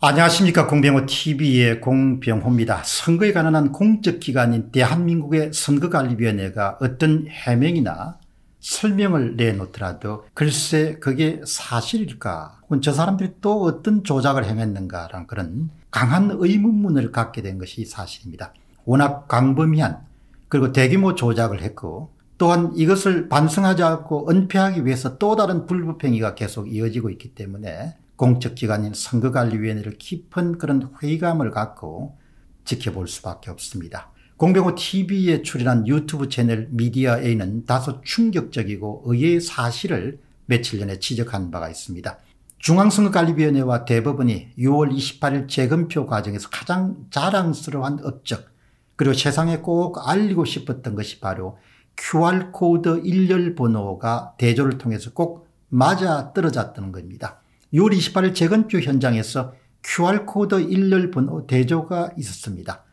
안녕하십니까 공병호 tv의 공병호입니다. 선거에 관한 공적기관인 대한민국의 선거관리위원회가 어떤 해명이나 설명을 내놓더라도 글쎄 그게 사실일까 혹은 저 사람들이 또 어떤 조작을 행했는가라는 그런 강한 의문문을 갖게 된 것이 사실입니다. 워낙 광범위한 그리고 대규모 조작을 했고 또한 이것을 반성하지 않고 은폐하기 위해서 또 다른 불법행위가 계속 이어지고 있기 때문에 공적기관인 선거관리위원회를 깊은 그런 회의감을 갖고 지켜볼 수밖에 없습니다. 공병호 TV에 출연한 유튜브 채널 미디어 A는 다소 충격적이고 의외의 사실을 며칠 전에 지적한 바가 있습니다. 중앙선거관리위원회와 대법원이 6월 28일 재검표 과정에서 가장 자랑스러운 업적 그리고 세상에 꼭 알리고 싶었던 것이 바로 QR코드 일렬 번호가 대조를 통해서 꼭 맞아 떨어졌다 겁니다. 6월 28일 재건축 현장에서 QR코드 일렬 번호 대조가 있었습니다.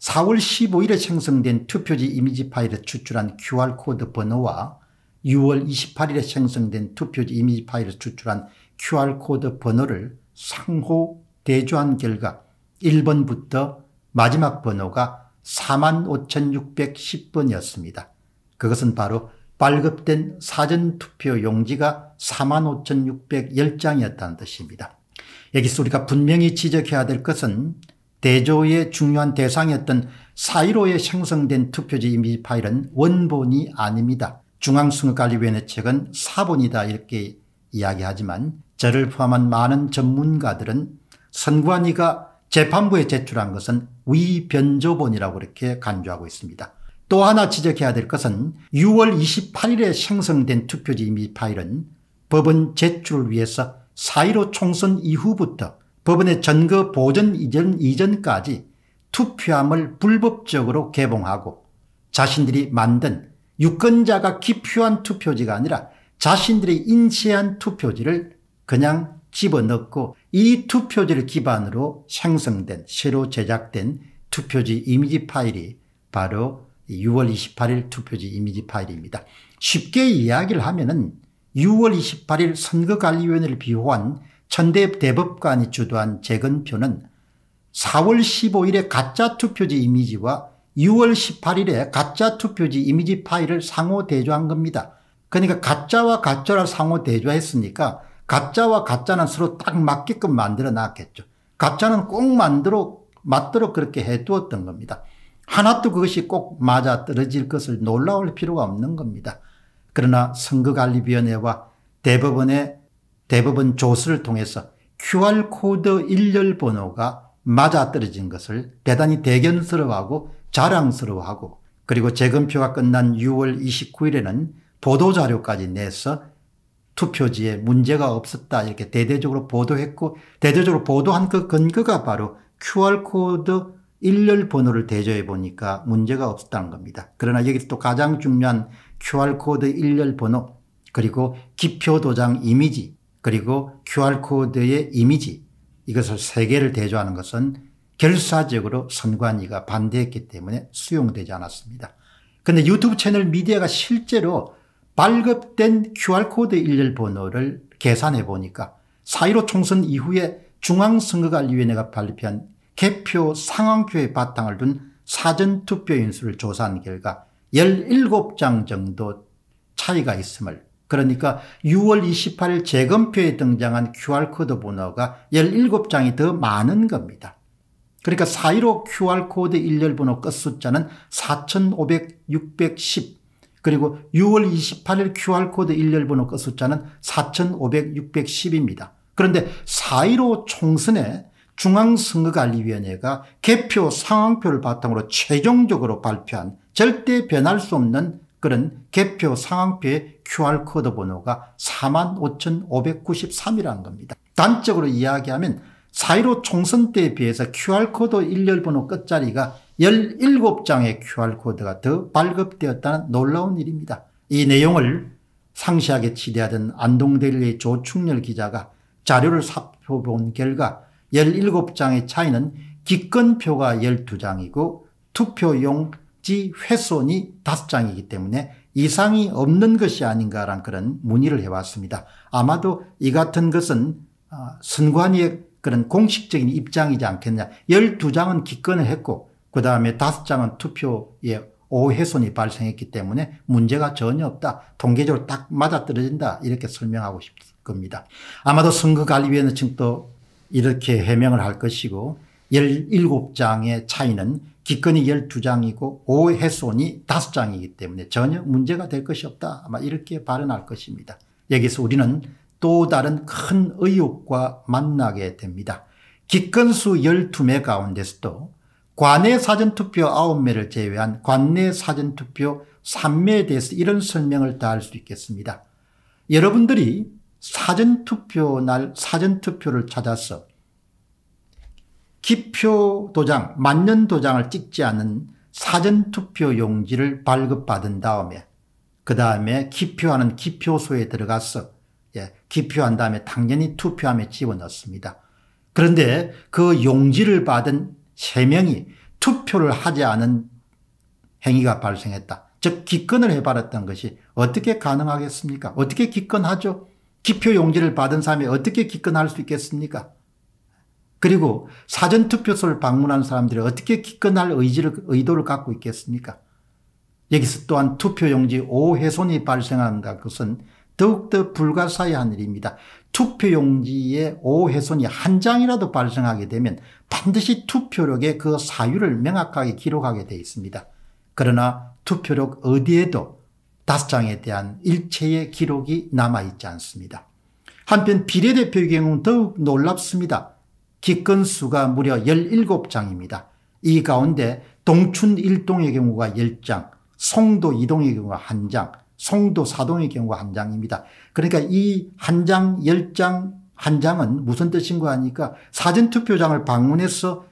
4월 15일에 생성된 투표지 이미지 파일에 추출한 QR코드 번호와 6월 28일에 생성된 투표지 이미지 파일에 추출한 QR코드 번호를 상호 대조한 결과 1번부터 마지막 번호가 45,610번이었습니다. 그것은 바로 발급된 사전투표 용지가 45,610장이었다는 뜻입니다. 여기서 우리가 분명히 지적해야 될 것은 대조의 중요한 대상이었던 4.15에 생성된 투표지 이미지 파일은 원본이 아닙니다. 중앙선거관리위원회 책은 사본이다 이렇게 이야기하지만 저를 포함한 많은 전문가들은 선관위가 재판부에 제출한 것은 위변조본이라고 이렇게 간주하고 있습니다. 또 하나 지적해야 될 것은 6월 28일에 생성된 투표지 이미 파일은 법원 제출을 위해서 4.15 총선 이후부터 법원의 전거 보전 이전, 이전까지 투표함을 불법적으로 개봉하고 자신들이 만든 유권자가 기표한 투표지가 아니라 자신들이 인쇄한 투표지를 그냥 집어넣고 이 투표지를 기반으로 생성된 새로 제작된 투표지 이미지 파일이 바로 6월 28일 투표지 이미지 파일입니다. 쉽게 이야기를 하면은 6월 28일 선거관리위원회를 비호한 천대 대법관이 주도한 재건표는 4월 15일에 가짜 투표지 이미지와 6월 18일에 가짜 투표지 이미지 파일을 상호 대조한 겁니다. 그러니까 가짜와 가짜를 상호 대조했으니까 가짜와 가짜는 서로 딱 맞게끔 만들어 놨겠죠. 가짜는 꼭 만들어, 맞도록 그렇게 해두었던 겁니다. 하나도 그것이 꼭 맞아떨어질 것을 놀라울 필요가 없는 겁니다. 그러나 선거관리위원회와 대법원의 대법원 조사를 통해서 QR코드 일렬 번호가 맞아떨어진 것을 대단히 대견스러워하고 자랑스러워하고 그리고 재검표가 끝난 6월 29일에는 보도자료까지 내서 투표지에 문제가 없었다 이렇게 대대적으로 보도했고 대대적으로 보도한 그 근거가 바로 QR코드 일렬 번호를 대조해 보니까 문제가 없었다는 겁니다. 그러나 여기서 또 가장 중요한 QR코드 일렬 번호, 그리고 기표 도장 이미지, 그리고 QR코드의 이미지, 이것을 세 개를 대조하는 것은 결사적으로 선관위가 반대했기 때문에 수용되지 않았습니다. 근데 유튜브 채널 미디어가 실제로 발급된 QR코드 일렬 번호를 계산해 보니까 4.15 총선 이후에 중앙선거관리위원회가 발표한 개표 상황표에 바탕을 둔 사전투표 인수를 조사한 결과 17장 정도 차이가 있음을 그러니까 6월 28일 재검표에 등장한 QR코드 번호가 17장이 더 많은 겁니다. 그러니까 4.15 QR코드 일렬 번호 끝 숫자는 4,500, 610 그리고 6월 28일 QR코드 일렬 번호 끝 숫자는 4,500, 610입니다. 그런데 4.15 총선에 중앙선거관리위원회가 개표 상황표를 바탕으로 최종적으로 발표한 절대 변할 수 없는 그런 개표 상황표의 QR코드 번호가 45,593이라는 겁니다. 단적으로 이야기하면 4.15 총선 때에 비해서 QR코드 일렬번호 끝자리가 17장의 QR코드가 더 발급되었다는 놀라운 일입니다. 이 내용을 상시하게 취재하던 안동대리의 조충렬 기자가 자료를 살펴본 결과 17장의 차이는 기권표가 12장이고 투표용지 훼손이 5장이기 때문에 이상이 없는 것이 아닌가란 그런 문의를 해왔습니다. 아마도 이 같은 것은 아, 선관위의 그런 공식적인 입장이지 않겠냐. 12장은 기권을 했고 그 다음에 5장은 투표에 오해손이 발생했기 때문에 문제가 전혀 없다. 통계적으로 딱 맞아떨어진다. 이렇게 설명하고 싶습니다. 겁니다. 아마도 선거관리위원회 측도 이렇게 해명을 할 것이고 17장의 차이는 기권이 12장이고 오해손이 5장이기 때문에 전혀 문제가 될 것이 없다. 아마 이렇게 발언할 것입니다. 여기서 우리는 또 다른 큰 의혹과 만나게 됩니다. 기권수 12매 가운데서도 관내 사전투표 9매를 제외한 관내 사전투표 3매에 대해서 이런 설명을 다할수 있겠습니다. 여러분들이 사전투표 날 사전투표를 찾아서 기표 도장, 만년 도장을 찍지 않은 사전투표 용지를 발급받은 다음에 그 다음에 기표하는 기표소에 들어가서 예, 기표한 다음에 당연히 투표함에 집어넣습니다. 그런데 그 용지를 받은 3명이 투표를 하지 않은 행위가 발생했다. 즉 기권을 해버렸던 것이 어떻게 가능하겠습니까? 어떻게 기권하죠? 기표 용지를 받은 사람이 어떻게 기권할 수 있겠습니까? 그리고 사전투표소를 방문한 사람들이 어떻게 기권할 의지를, 의도를 갖고 있겠습니까? 여기서 또한 투표용지 오해손이 발생한다. 그것은 더욱더 불가사의한 일입니다. 투표용지에 오해손이한 장이라도 발생하게 되면 반드시 투표력의 그 사유를 명확하게 기록하게 되어 있습니다. 그러나 투표력 어디에도 다섯 장에 대한 일체의 기록이 남아있지 않습니다. 한편 비례대표의 경우 더욱 놀랍습니다. 기건수가 무려 17장입니다. 이 가운데 동춘 1동의 경우가 10장, 송도 2동의 경우가 1장, 송도 4동의 경우가 1장입니다. 그러니까 이 1장, 10장, 1장은 무슨 뜻인가 하니까 사전투표장을 방문해서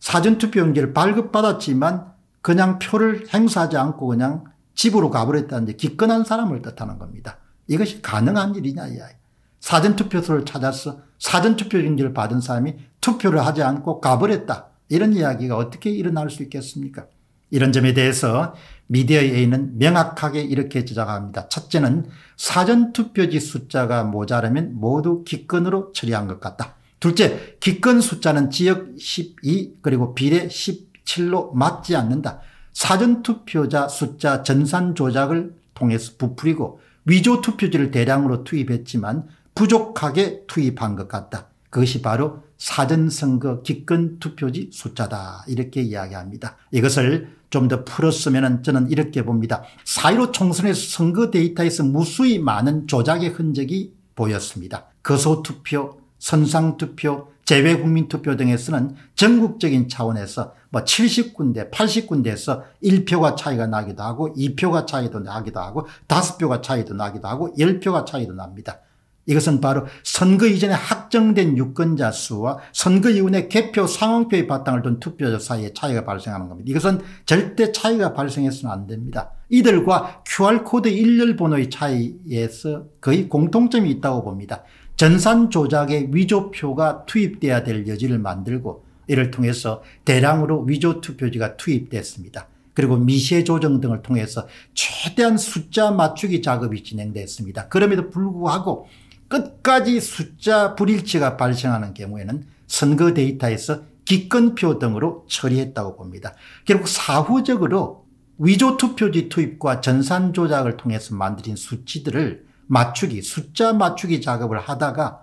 사전투표용지를 발급받았지만 그냥 표를 행사하지 않고 그냥 집으로 가버렸다는데 기권한 사람을 뜻하는 겁니다. 이것이 가능한 일이냐 이야기. 사전투표소를 찾아서 사전투표인지를 받은 사람이 투표를 하지 않고 가버렸다. 이런 이야기가 어떻게 일어날 수 있겠습니까? 이런 점에 대해서 미디어의 A는 명확하게 이렇게 지적합니다. 첫째는 사전투표지 숫자가 모자라면 모두 기권으로 처리한 것 같다. 둘째, 기권 숫자는 지역 12 그리고 비례 17로 맞지 않는다. 사전투표자 숫자 전산 조작을 통해서 부풀리고 위조 투표지를 대량으로 투입했지만 부족하게 투입한 것 같다. 그것이 바로 사전선거 기권 투표지 숫자다. 이렇게 이야기합니다. 이것을 좀 더 풀었으면 저는 이렇게 봅니다. 사1 5 총선에서 선거 데이터에서 무수히 많은 조작의 흔적이 보였습니다. 거소투표, 선상투표, 재외 국민투표 등에서는 전국적인 차원에서 뭐 70군데, 80군데에서 1표가 차이가 나기도 하고 2표가 차이도 나기도 하고 5표가 차이도 나기도 하고 10표가 차이도 납니다. 이것은 바로 선거 이전에 확정된 유권자 수와 선거 이후의 개표 상황표의 바탕을 둔 투표자 사이에 차이가 발생하는 겁니다. 이것은 절대 차이가 발생해서는 안 됩니다. 이들과 QR코드 일렬 번호의 차이에서 거의 공통점이 있다고 봅니다. 전산 조작의 위조표가 투입돼야 될 여지를 만들고 이를 통해서 대량으로 위조 투표지가 투입됐습니다. 그리고 미세 조정 등을 통해서 최대한 숫자 맞추기 작업이 진행됐습니다. 그럼에도 불구하고 끝까지 숫자 불일치가 발생하는 경우에는 선거 데이터에서 기권표 등으로 처리했다고 봅니다. 결국 사후적으로 위조 투표지 투입과 전산 조작을 통해서 만들어진 수치들을 맞추기, 숫자 맞추기 작업을 하다가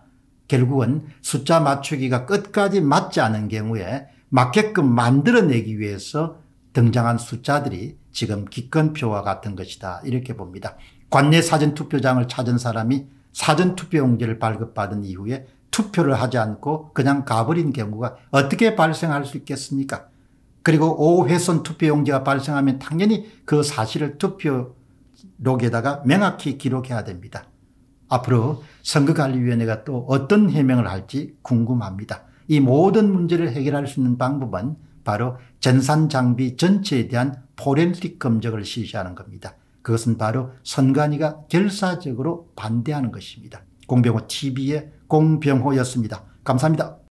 결국은 숫자 맞추기가 끝까지 맞지 않은 경우에 맞게끔 만들어내기 위해서 등장한 숫자들이 지금 기권표와 같은 것이다. 이렇게 봅니다. 관내 사전투표장을 찾은 사람이 사전투표용지를 발급받은 이후에 투표를 하지 않고 그냥 가버린 경우가 어떻게 발생할 수 있겠습니까? 그리고 5회선 투표용지가 발생하면 당연히 그 사실을 투표 록에다가 명확히 기록해야 됩니다. 앞으로 선거관리위원회가 또 어떤 해명을 할지 궁금합니다. 이 모든 문제를 해결할 수 있는 방법은 바로 전산 장비 전체에 대한 포렌틱 검증을 실시하는 겁니다. 그것은 바로 선관위가 결사적으로 반대하는 것입니다. 공병호 TV의 공병호였습니다. 감사합니다.